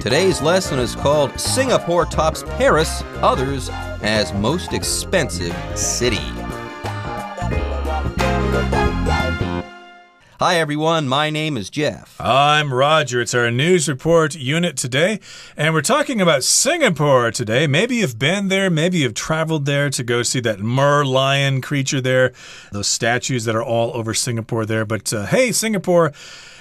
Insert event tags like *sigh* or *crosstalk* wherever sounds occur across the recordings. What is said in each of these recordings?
Today's lesson is called Singapore Tops Paris, Others as Most Expensive City. Hi, everyone. My name is Jeff. I'm Roger. It's our news report unit today, and we're talking about Singapore today. Maybe you've been there, maybe you've traveled there to go see that merlion creature there, those statues that are all over Singapore there. But uh, hey, Singapore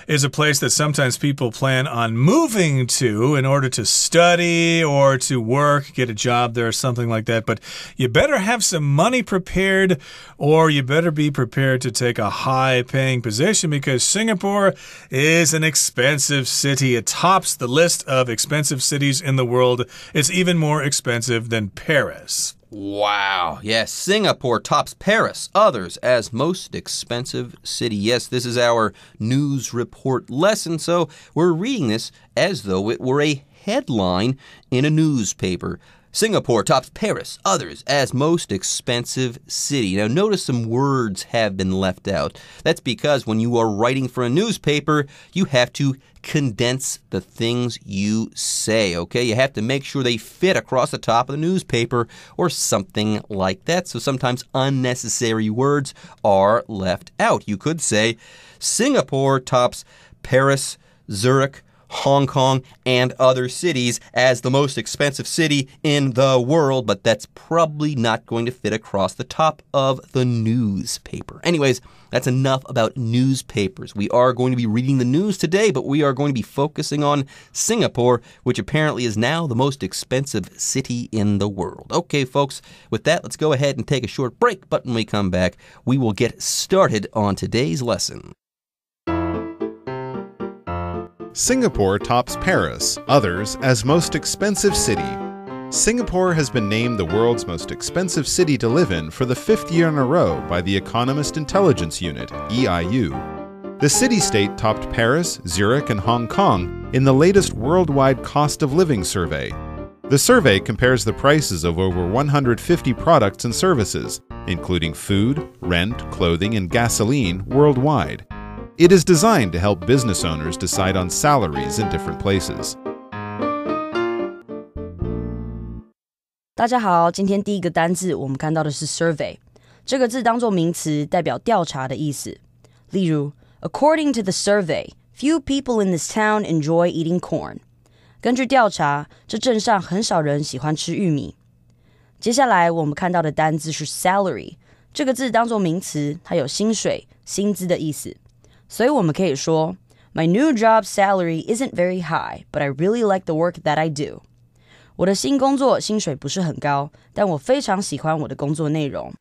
is a place that sometimes people plan on moving to in order to study or to work, get a job there, or something like that. But you better have some money prepared or you better be prepared to take a high paying position because Singapore is an expensive city. It tops the list of expensive cities in the world. It's even more expensive than Paris. Wow. Yes, Singapore tops Paris, others as most expensive city. Yes, this is our news report lesson, so we're reading this as though it were a headline in a newspaper. Singapore tops Paris, others as most expensive city. Now, notice some words have been left out. That's because when you are writing for a newspaper, you have to condense the things you say, okay? You have to make sure they fit across the top of the newspaper or something like that. So sometimes unnecessary words are left out. You could say Singapore tops Paris, Zurich, Hong Kong and other cities as the most expensive city in the world, but that's probably not going to fit across the top of the newspaper. Anyways, that's enough about newspapers. We are going to be reading the news today, but we are going to be focusing on Singapore, which apparently is now the most expensive city in the world. Okay, folks, with that, let's go ahead and take a short break, but when we come back, we will get started on today's lesson. Singapore tops Paris, others as most expensive city. Singapore has been named the world's most expensive city to live in for the fifth year in a row by the Economist Intelligence Unit, EIU. The city state topped Paris, Zurich, and Hong Kong in the latest worldwide cost of living survey. The survey compares the prices of over 150 products and services, including food, rent, clothing, and gasoline, worldwide. It is designed to help business owners decide on salaries in different places. 大家好，今天第一个单字我们看到的是 survey，这个字当做名词，代表调查的意思。例如，According to the survey, few people in this town enjoy eating corn. corn。根据调查，这镇上很少人喜欢吃玉米。接下来我们看到的单字是 salary，这个字当做名词，它有薪水、薪资的意思。所以我们可以说，My new job salary isn't very high, but I really like the work that I do. 我的新工作薪水不是很高，但我非常喜欢我的工作内容。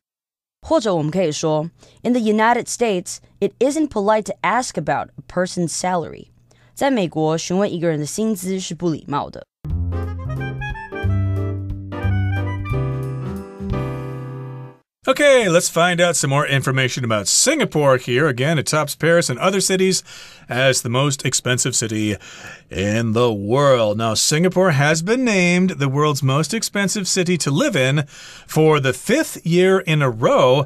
或者我们可以说，In the United States, it isn't polite to ask about a person's salary. 在美国，询问一个人的薪资是不礼貌的。Okay, let's find out some more information about Singapore here. Again, it tops Paris and other cities as the most expensive city in the world. Now, Singapore has been named the world's most expensive city to live in for the fifth year in a row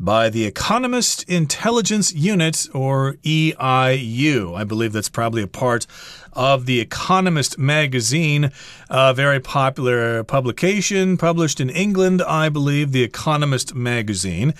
by the Economist Intelligence Unit, or EIU. I believe that's probably a part of The Economist magazine, a very popular publication published in England, I believe, The Economist magazine.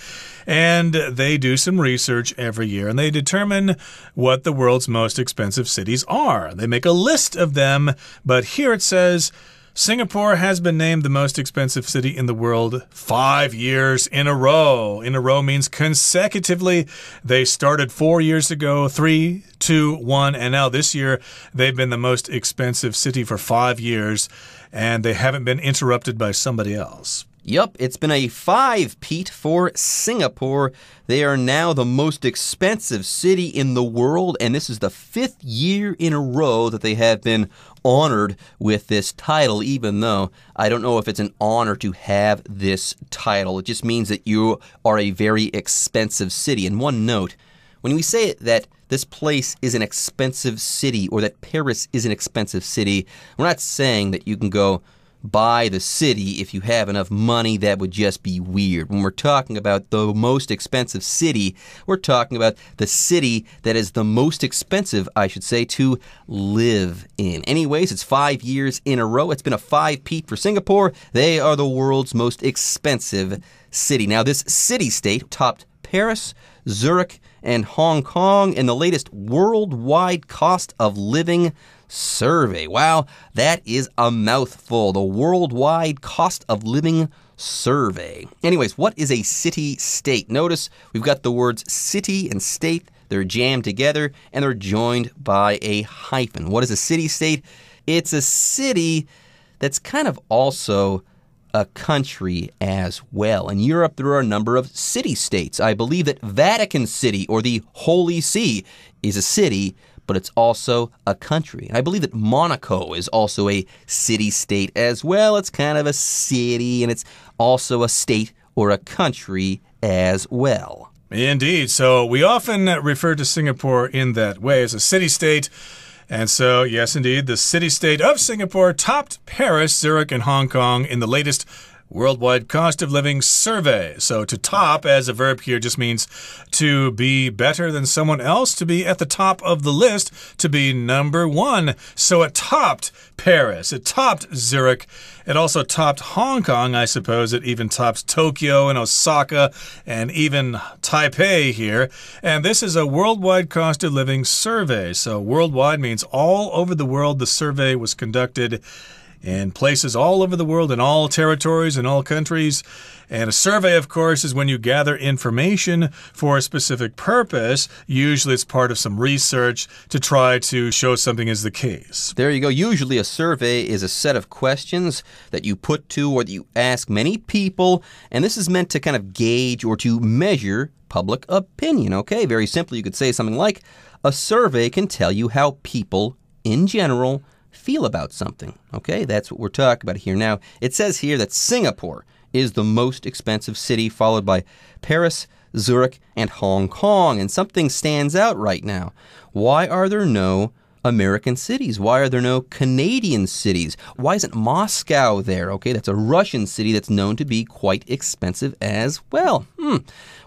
And they do some research every year and they determine what the world's most expensive cities are. They make a list of them, but here it says, Singapore has been named the most expensive city in the world five years in a row. In a row means consecutively. They started four years ago, three, two, one, and now this year they've been the most expensive city for five years, and they haven't been interrupted by somebody else. Yup, it's been a five, Pete, for Singapore. They are now the most expensive city in the world, and this is the fifth year in a row that they have been honored with this title, even though I don't know if it's an honor to have this title. It just means that you are a very expensive city. And one note when we say that this place is an expensive city or that Paris is an expensive city, we're not saying that you can go by the city if you have enough money, that would just be weird. When we're talking about the most expensive city, we're talking about the city that is the most expensive, I should say, to live in. Anyways, it's five years in a row. It's been a five peat for Singapore. They are the world's most expensive city. Now, this city state topped Paris, Zurich, and Hong Kong in the latest worldwide cost of living survey. Wow, that is a mouthful. The Worldwide Cost of Living Survey. Anyways, what is a city state? Notice we've got the words city and state. They're jammed together and they're joined by a hyphen. What is a city state? It's a city that's kind of also a country as well. In Europe, there are a number of city states. I believe that Vatican City or the Holy See is a city, but it's also a country. And I believe that Monaco is also a city state as well. It's kind of a city, and it's also a state or a country as well. Indeed. So we often refer to Singapore in that way as a city state. And so, yes, indeed, the city state of Singapore topped Paris, Zurich, and Hong Kong in the latest Worldwide Cost of Living Survey. So, to top as a verb here just means to be better than someone else, to be at the top of the list, to be number one. So, it topped Paris, it topped Zurich, it also topped Hong Kong, I suppose. It even tops Tokyo and Osaka and even Taipei here. And this is a worldwide cost of living survey. So, worldwide means all over the world the survey was conducted in places all over the world, in all territories, in all countries. And a survey, of course, is when you gather information for a specific purpose. Usually it's part of some research to try to show something is the case. There you go. Usually a survey is a set of questions that you put to or that you ask many people. And this is meant to kind of gauge or to measure public opinion. Okay, very simply, you could say something like a survey can tell you how people in general feel about something. Okay, that's what we're talking about here. Now, it says here that Singapore is the most expensive city, followed by Paris, Zurich, and Hong Kong. And something stands out right now. Why are there no American cities? Why are there no Canadian cities? Why isn't Moscow there? Okay, that's a Russian city that's known to be quite expensive as well. Hmm.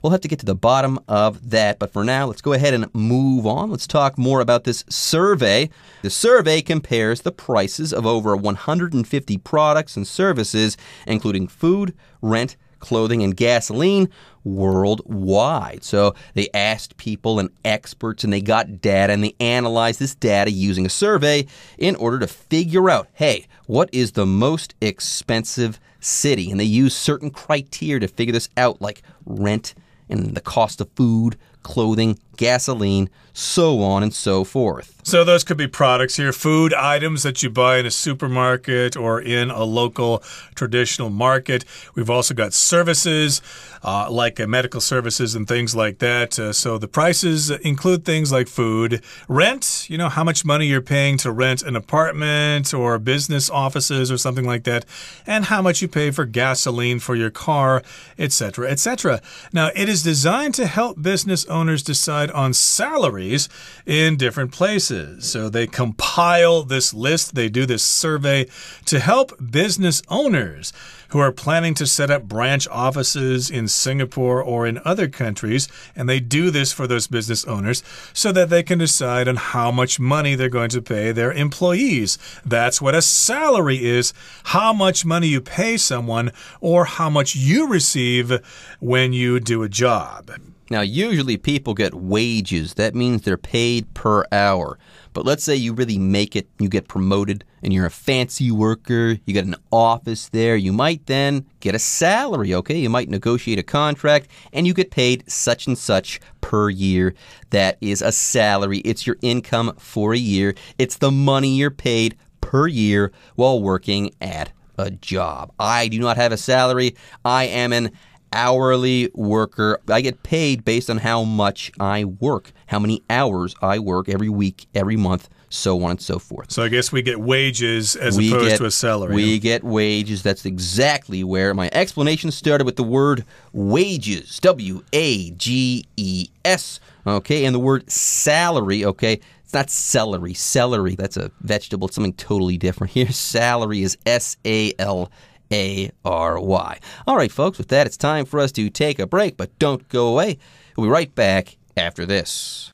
We'll have to get to the bottom of that, but for now, let's go ahead and move on. Let's talk more about this survey. The survey compares the prices of over 150 products and services, including food, rent, clothing, and gasoline worldwide. So they asked people and experts and they got data and they analyzed this data using a survey in order to figure out hey, what is the most expensive city? And they used certain criteria to figure this out, like rent and the cost of food, clothing, gasoline, so on and so forth. So, those could be products here food items that you buy in a supermarket or in a local traditional market. We've also got services uh, like uh, medical services and things like that. Uh, so, the prices include things like food, rent, you know, how much money you're paying to rent an apartment or business offices or something like that, and how much you pay for gasoline for your car, etc., etc. Now, it is designed to help business owners decide decide on salaries in different places. So they compile this list, they do this survey to help business owners who are planning to set up branch offices in Singapore or in other countries. And they do this for those business owners so that they can decide on how much money they're going to pay their employees. That's what a salary is how much money you pay someone or how much you receive when you do a job. Now, usually people get wages. That means they're paid per hour. But let's say you really make it, you get promoted, and you're a fancy worker, you got an office there, you might then get a salary, okay? You might negotiate a contract, and you get paid such and such per year. That is a salary. It's your income for a year, it's the money you're paid per year while working at a job. I do not have a salary, I am an hourly worker. I get paid based on how much I work, how many hours I work every week, every month, so on and so forth. So I guess we get wages as we opposed get, to a salary. We get wages. That's exactly where my explanation started with the word wages. W A G E S. Okay, and the word salary, okay, it's not celery. Celery, that's a vegetable. It's something totally different *laughs* here. Salary is S A L a R Y. All right, folks, with that, it's time for us to take a break, but don't go away. We'll be right back after this.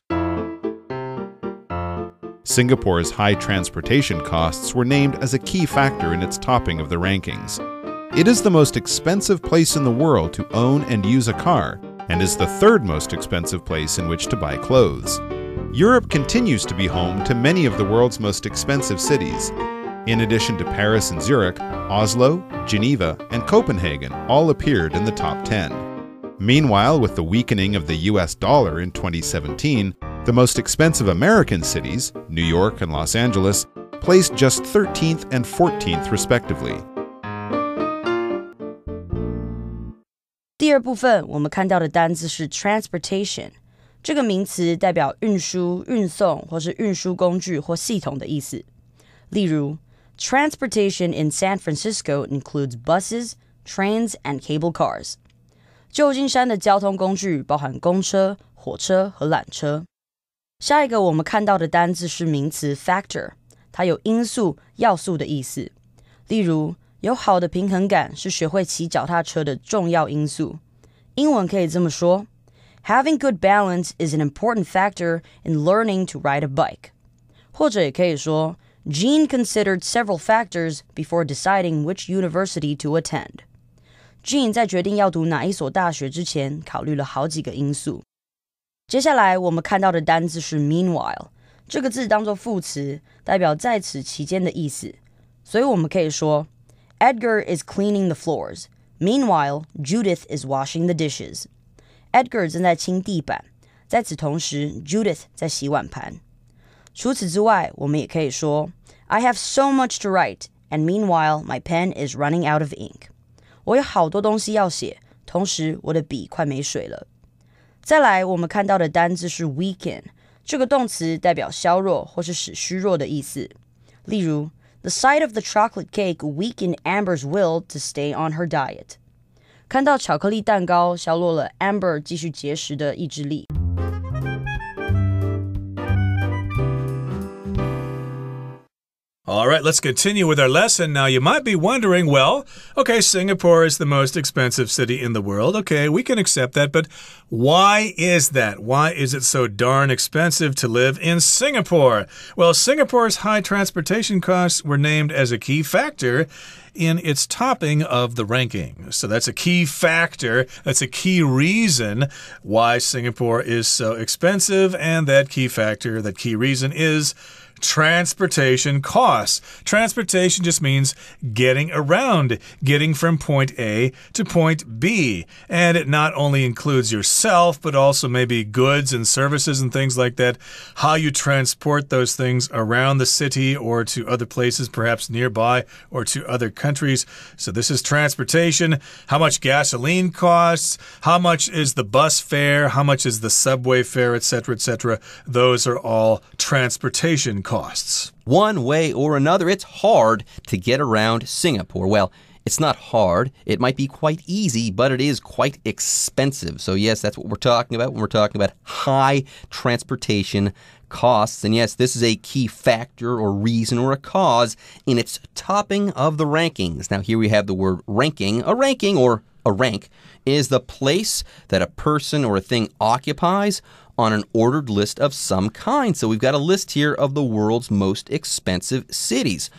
Singapore's high transportation costs were named as a key factor in its topping of the rankings. It is the most expensive place in the world to own and use a car, and is the third most expensive place in which to buy clothes. Europe continues to be home to many of the world's most expensive cities, in addition to Paris and Zurich, Oslo, Geneva, and Copenhagen all appeared in the top 10. Meanwhile, with the weakening of the US dollar in 2017, the most expensive American cities, New York and Los Angeles, placed just 13th and 14th respectively. 第二部分我们看到的单字是 transportation，这个名词代表运输、运送或是运输工具或系统的意思。例如 Transportation in San Francisco includes buses, trains, and cable cars. 旧金山的交通工具包含公车、火车和缆车。下一个我们看到的单字是名词 factor，它有因素、要素的意思。例如，有好的平衡感是学会骑脚踏车的重要因素。英文可以这么说：Having good balance is an important factor in learning to ride a bike。或者也可以说 Jean considered several factors before deciding which university to attend. Jean 在决定要读哪一所大学之前，考虑了好几个因素。接下来我们看到的单字是 meanwhile，这个字当做副词，代表在此期间的意思。所以我们可以说，Edgar is cleaning the floors. Meanwhile, Judith is washing the dishes. Edgar 正在清地板，在此同时，Judith 在洗碗盘。除此之外，我们也可以说 I have so much to write, and meanwhile my pen is running out of ink. 我有好多东西要写，同时我的笔快没水了。再来，我们看到的单词是 weaken，这个动词代表削弱或是使虚弱的意思。例如，The sight of the chocolate cake weakened Amber's will to stay on her diet。看到巧克力蛋糕，削弱了 Amber 继续节食的意志力。All right, let's continue with our lesson. Now, you might be wondering, well, okay, Singapore is the most expensive city in the world. Okay, we can accept that, but why is that? Why is it so darn expensive to live in Singapore? Well, Singapore's high transportation costs were named as a key factor in its topping of the ranking. So that's a key factor, that's a key reason why Singapore is so expensive, and that key factor, that key reason is transportation costs. Transportation just means getting around, getting from point A to point B. And it not only includes yourself, but also maybe goods and services and things like that. How you transport those things around the city or to other places, perhaps nearby or to other countries. So this is transportation. How much gasoline costs? How much is the bus fare? How much is the subway fare, etc., etc.? Those are all transportation costs. One way or another, it's hard to get around Singapore. Well, it's not hard. It might be quite easy, but it is quite expensive. So, yes, that's what we're talking about when we're talking about high transportation costs. And yes, this is a key factor or reason or a cause in its topping of the rankings. Now, here we have the word ranking. A ranking or a rank is the place that a person or a thing occupies on an ordered list of some kind. So we've got a list here of the world's most expensive cities.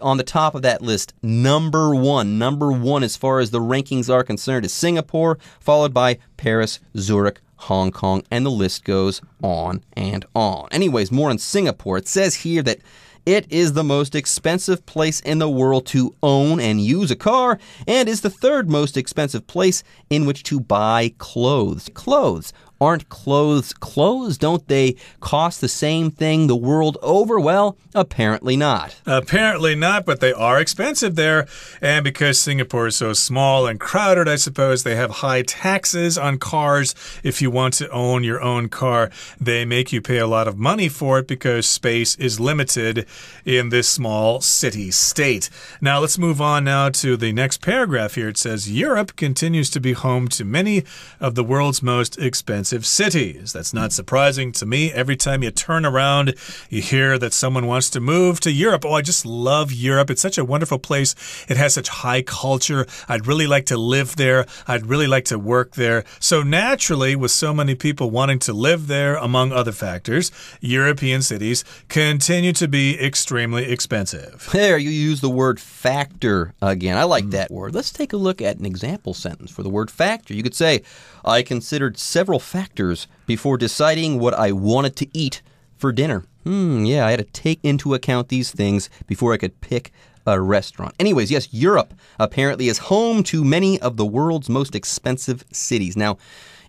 On the top of that list, number one, number one as far as the rankings are concerned is Singapore, followed by Paris, Zurich, Hong Kong, and the list goes on and on. Anyways, more on Singapore. It says here that it is the most expensive place in the world to own and use a car, and is the third most expensive place in which to buy clothes. Clothes Aren't clothes clothes? Don't they cost the same thing the world over? Well, apparently not. Apparently not, but they are expensive there. And because Singapore is so small and crowded, I suppose they have high taxes on cars. If you want to own your own car, they make you pay a lot of money for it because space is limited in this small city state. Now, let's move on now to the next paragraph here. It says Europe continues to be home to many of the world's most expensive expensive cities. That's not surprising to me. Every time you turn around, you hear that someone wants to move to Europe. Oh, I just love Europe. It's such a wonderful place. It has such high culture. I'd really like to live there. I'd really like to work there. So naturally, with so many people wanting to live there, among other factors, European cities continue to be extremely expensive. There, you use the word factor again. I like hmm. that word. Let's take a look at an example sentence for the word factor. You could say, I considered several factors before deciding what I wanted to eat for dinner. Hmm, yeah, I had to take into account these things before I could pick a restaurant. Anyways, yes, Europe apparently is home to many of the world's most expensive cities. Now,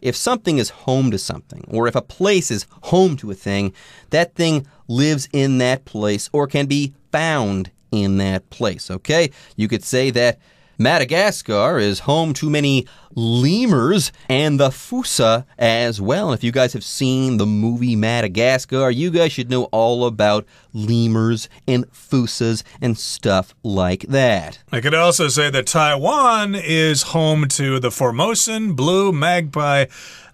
if something is home to something, or if a place is home to a thing, that thing lives in that place or can be found in that place, okay? You could say that Madagascar is home to many lemurs and the Fusa as well. And if you guys have seen the movie Madagascar, you guys should know all about lemurs and fusas and stuff like that. I could also say that Taiwan is home to the Formosan blue magpie,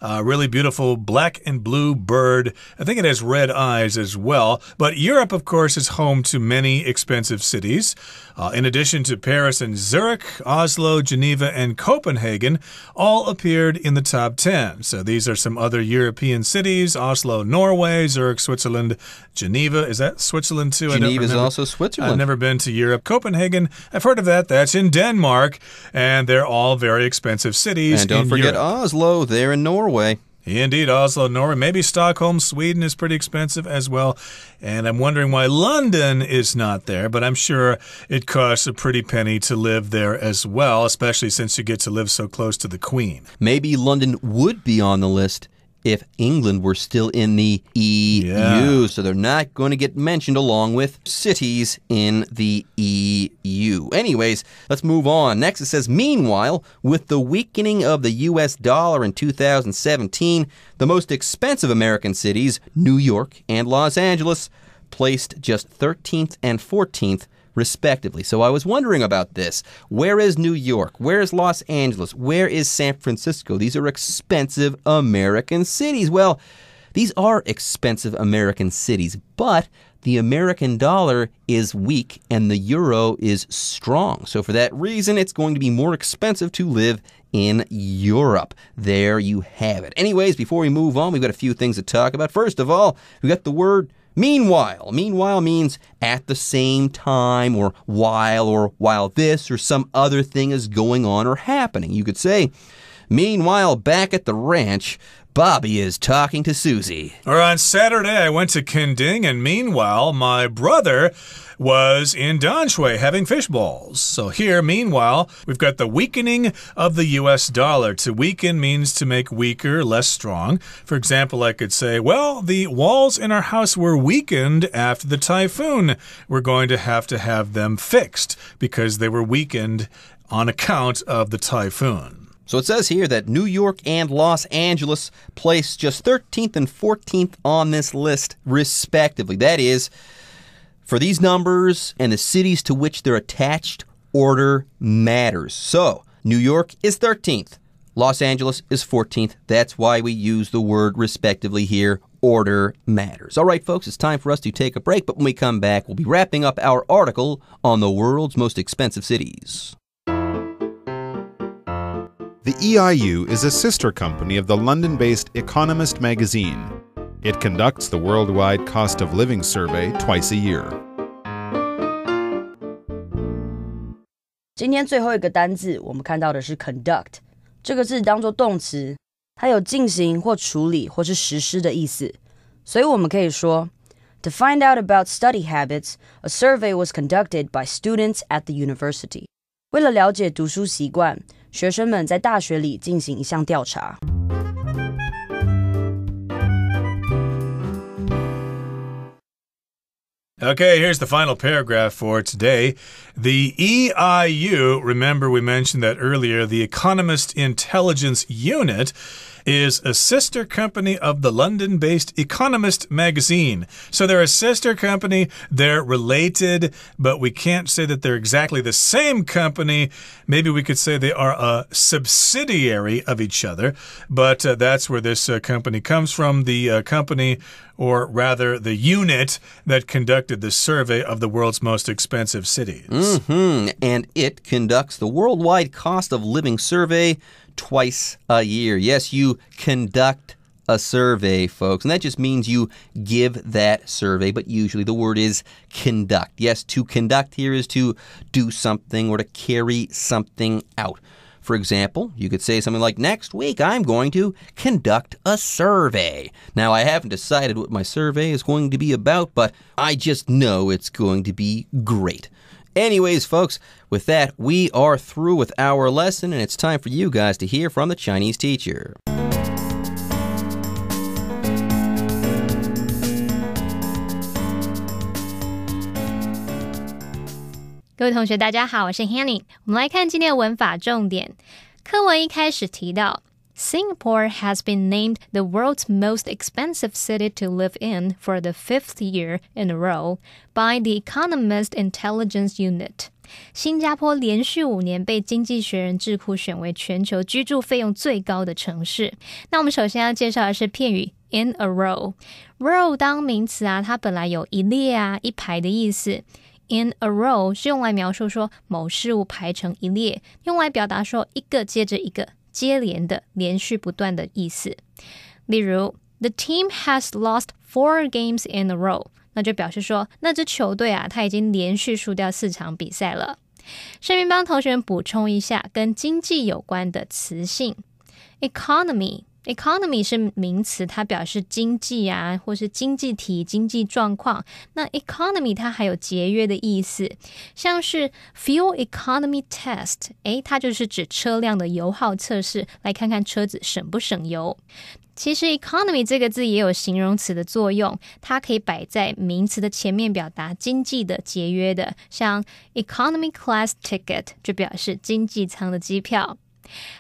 a really beautiful black and blue bird. I think it has red eyes as well. But Europe, of course, is home to many expensive cities. Uh, in addition to Paris and Zurich, Oslo, Geneva, and Copenhagen all appeared in the top 10. So these are some other European cities Oslo, Norway, Zurich, Switzerland, Geneva. Is that Switzerland too. Geneva is also Switzerland. I've never been to Europe. Copenhagen, I've heard of that. That's in Denmark, and they're all very expensive cities. And don't forget Europe. Oslo. There in Norway. Indeed, Oslo, Norway. Maybe Stockholm, Sweden is pretty expensive as well. And I'm wondering why London is not there, but I'm sure it costs a pretty penny to live there as well, especially since you get to live so close to the Queen. Maybe London would be on the list if England were still in the EU. Yeah. So they're not going to get mentioned along with cities in the EU. Anyways, let's move on. Next it says Meanwhile, with the weakening of the US dollar in 2017, the most expensive American cities, New York and Los Angeles, placed just 13th and 14th respectively. So I was wondering about this. Where is New York? Where is Los Angeles? Where is San Francisco? These are expensive American cities. Well, these are expensive American cities, but the American dollar is weak and the euro is strong. So, for that reason, it's going to be more expensive to live in Europe. There you have it. Anyways, before we move on, we've got a few things to talk about. First of all, we got the word Meanwhile, meanwhile means at the same time or while or while this or some other thing is going on or happening. You could say, Meanwhile, back at the ranch, Bobby is talking to Susie. Or on Saturday, I went to Kending, and meanwhile, my brother was in Danshui having fish balls. So here, meanwhile, we've got the weakening of the US dollar. To weaken means to make weaker, less strong. For example, I could say, well, the walls in our house were weakened after the typhoon. We're going to have to have them fixed because they were weakened on account of the typhoon. So it says here that New York and Los Angeles placed just 13th and 14th on this list, respectively. That is, for these numbers and the cities to which they're attached, order matters. So New York is 13th, Los Angeles is 14th. That's why we use the word respectively here. Order matters. All right, folks, it's time for us to take a break, but when we come back, we'll be wrapping up our article on the world's most expensive cities. The EIU is a sister company of the London based Economist magazine. It conducts the worldwide cost of living survey twice a year. 今天最后一个单字，我们看到的是 conduct 这个字当做动词，它有进行或处理或是实施的意思，所以我们可以说，To find out about study habits, a survey was conducted by students at the university. 为了了解读书习惯。学生们在大学里进行一项调查。Okay, here's the final paragraph for today. The EIU, remember we mentioned that earlier, the Economist Intelligence Unit is a sister company of the London based Economist magazine. So they're a sister company, they're related, but we can't say that they're exactly the same company. Maybe we could say they are a subsidiary of each other, but uh, that's where this uh, company comes from. The uh, company or rather the unit that conducted the survey of the world's most expensive cities. Mm -hmm. And it conducts the worldwide cost of living survey twice a year. Yes, you conduct a survey, folks. And that just means you give that survey, but usually the word is conduct. Yes, to conduct here is to do something or to carry something out. For example, you could say something like, Next week I'm going to conduct a survey. Now, I haven't decided what my survey is going to be about, but I just know it's going to be great. Anyways, folks, with that, we are through with our lesson, and it's time for you guys to hear from the Chinese teacher. Hanny。我们来看今天的文法重点。课文一开始提到 Singapore has been named the world's most expensive city to live in for the fifth year in a row by the Economist Intelligence Unit. 新加坡连续五年被《经济学人》智库选为全球居住费用最高的城市。那我们首先要介绍的是片语 in a row。row 当名词啊，它本来有一列啊、一排的意思。in a row 是用来描述说某事物排成一列，用来表达说一个接着一个。接连的、连续不断的意思，例如，The team has lost four games in a row，那就表示说，那支球队啊，他已经连续输掉四场比赛了。顺便帮同学们补充一下，跟经济有关的词性，economy。Economy 是名词，它表示经济啊，或是经济体、经济状况。那 economy 它还有节约的意思，像是 fuel economy test，诶，它就是指车辆的油耗测试，来看看车子省不省油。其实 economy 这个字也有形容词的作用，它可以摆在名词的前面，表达经济的、节约的，像 economy class ticket 就表示经济舱的机票。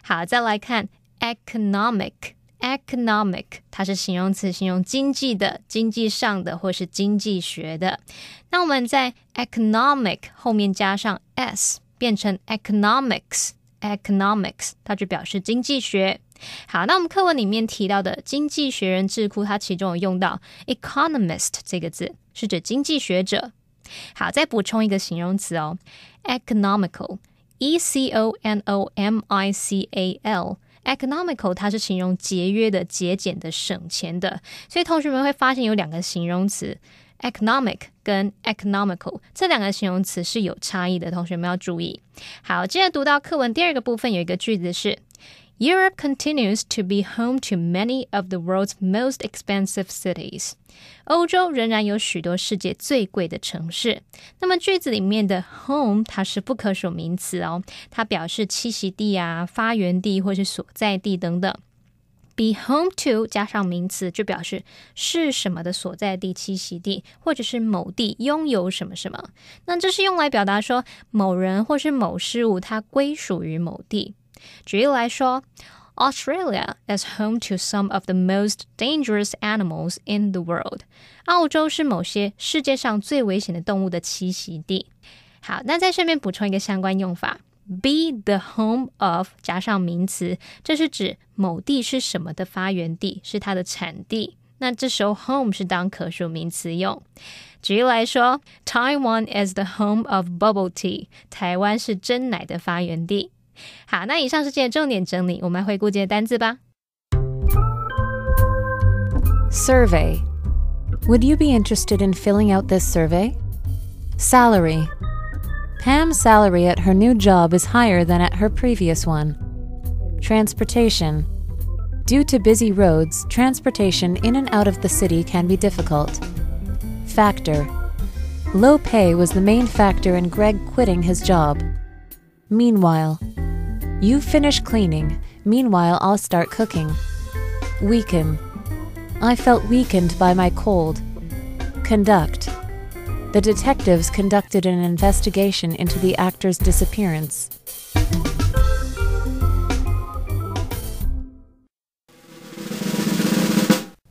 好，再来看。economic economic，它是形容词，形容经济的、经济上的或是经济学的。那我们在 economic 后面加上 s，变成 economics economics，它就表示经济学。好，那我们课文里面提到的《经济学人》智库，它其中有用到 economist 这个字，是指经济学者。好，再补充一个形容词哦，economical e c o n o m i c a l。Economical，它是形容节约的、节俭的、省钱的，所以同学们会发现有两个形容词，economic 跟 economical 这两个形容词是有差异的，同学们要注意。好，接着读到课文第二个部分，有一个句子是。Europe continues to be home to many of the world's most expensive cities. 欧洲仍然有许多世界最贵的城市。那么句子里面的 home 它是不可数名词哦，它表示栖息地啊、发源地或是所在地等等。Be home to 加上名词，就表示是什么的所在地、栖息地，或者是某地拥有什么什么。那这是用来表达说某人或是某事物它归属于某地。举例来说，Australia is home to some of the most dangerous animals in the world. world。澳洲是某些世界上最危险的动物的栖息地。好，那再顺便补充一个相关用法。Be the home of 加上名词，这是指某地是什么的发源地，是它的产地。那这时候 home 是当可数名词用。举例来说，Taiwan is the home of bubble tea。台湾是真奶的发源地。好，那以上是今天重点整理，我们来回顾今天单字吧。Survey. Would you be interested in filling out this survey? Salary. Pam's salary at her new job is higher than at her previous one. Transportation. Due to busy roads, transportation in and out of the city can be difficult. Factor. Low pay was the main factor in Greg quitting his job. Meanwhile, you finish cleaning, meanwhile, I'll start cooking. Weaken. I felt weakened by my cold. Conduct. The detectives conducted an investigation into the actor's disappearance.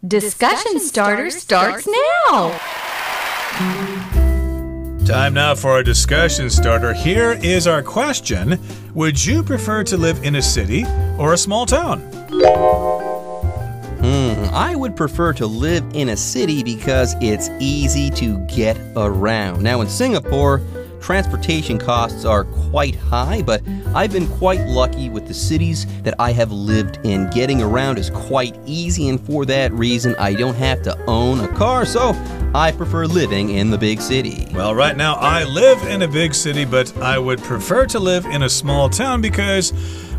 Discussion, starter starts now! Time now for our discussion starter. Here is our question Would you prefer to live in a city or a small town? Hmm, I would prefer to live in a city because it's easy to get around. Now, in Singapore, Transportation costs are quite high, but I've been quite lucky with the cities that I have lived in. Getting around is quite easy, and for that reason, I don't have to own a car, so I prefer living in the big city. Well, right now, I live in a big city, but I would prefer to live in a small town because.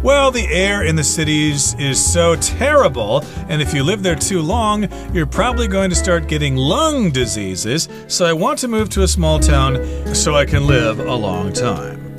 Well, the air in the cities is so terrible, and if you live there too long, you're probably going to start getting lung diseases, so I want to move to a small town so I can live a long time.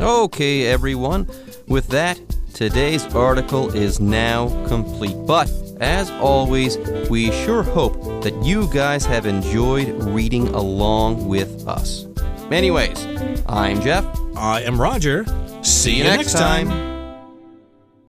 Okay, everyone, with that, today's article is now complete. But as always, we sure hope that you guys have enjoyed reading along with us. Anyways, I'm Jeff. I am Roger. See you, next, time.